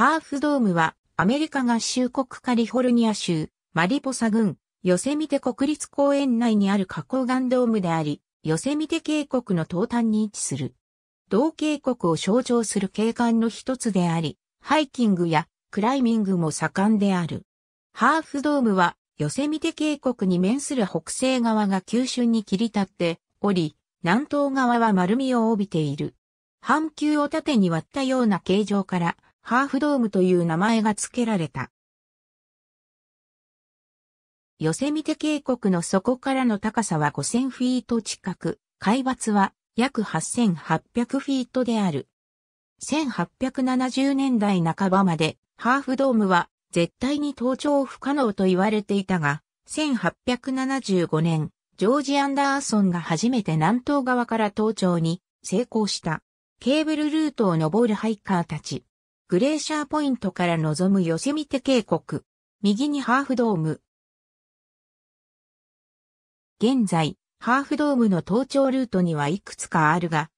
ハーフドームはアメリカ合衆国カリフォルニア州マリポサ郡ヨセミテ国立公園内にある花崗岩ドームであり、ヨセミテ渓谷の東端に位置する。同渓谷を象徴する景観の一つであり、ハイキングやクライミングも盛んである。ハーフドームは、ヨセミテ渓谷に面する北西側が急峻に切り立っており、南東側は丸みを帯びている。半球を縦に割ったような形状から、ハーフドームという名前が付けられた。ヨセミテ渓谷の底からの高さは5000フィート近く、海抜は約8800フィートである。1870年代半ばまで、ハーフドームは絶対に登頂不可能と言われていたが、1875年、ジョージ・アンダーソンが初めて南東側から登頂に成功した。ケーブルルートを登るハイカーたち。グレーシャーポイントから望むヨセミテ渓谷。右にハーフドーム。現在、ハーフドームの登頂ルートにはいくつかあるが、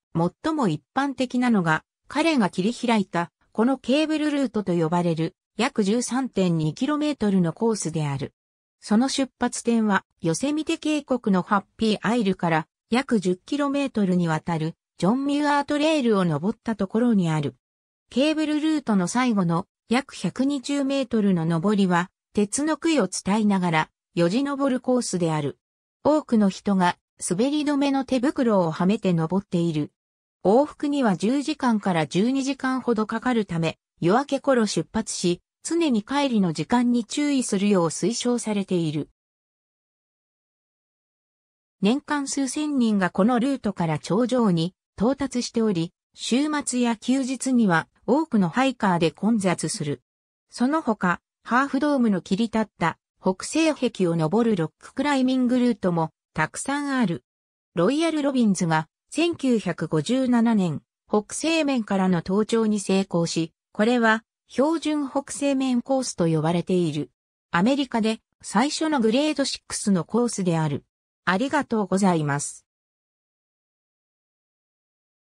最も一般的なのが、彼が切り開いた、このケーブルルートと呼ばれる、約 13.2km のコースである。その出発点は、ヨセミテ渓谷のハッピーアイルから、約 10km にわたる、ジョン・ミュアートレールを登ったところにある。ケーブルルートの最後の約120メートルの上りは、鉄の杭を伝いながら、よじ登るコースである。多くの人が滑り止めの手袋をはめて登っている。往復には10時間から12時間ほどかかるため、夜明け頃出発し、常に帰りの時間に注意するよう推奨されている。年間数千人がこのルートから頂上に到達しており、週末や休日には多くのハイカーで混雑する。その他、ハーフドームの切り立った北西壁を登るロッククライミングルートもたくさんある。ロイヤル・ロビンズが1957年北西面からの登頂に成功し、これは標準北西面コースと呼ばれている。アメリカで最初のグレード6のコースである。ありがとうございます。